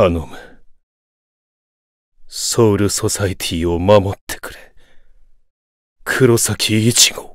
頼む。ソウルソサイティを守ってくれ。黒崎一号。